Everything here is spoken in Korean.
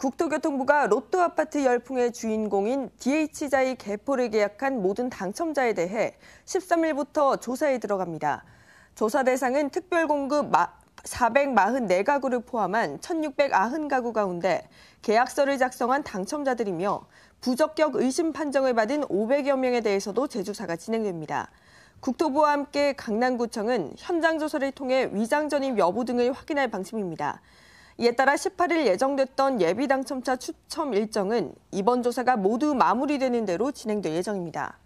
국토교통부가 로또 아파트 열풍의 주인공인 DH자의 개포를 계약한 모든 당첨자에 대해 13일부터 조사에 들어갑니다. 조사 대상은 특별공급 444가구를 포함한 1,690가구 가운데 계약서를 작성한 당첨자들이며 부적격 의심 판정을 받은 500여 명에 대해서도 재조사가 진행됩니다. 국토부와 함께 강남구청은 현장 조사를 통해 위장 전입 여부 등을 확인할 방침입니다. 이에 따라 18일 예정됐던 예비 당첨자 추첨 일정은 이번 조사가 모두 마무리되는 대로 진행될 예정입니다.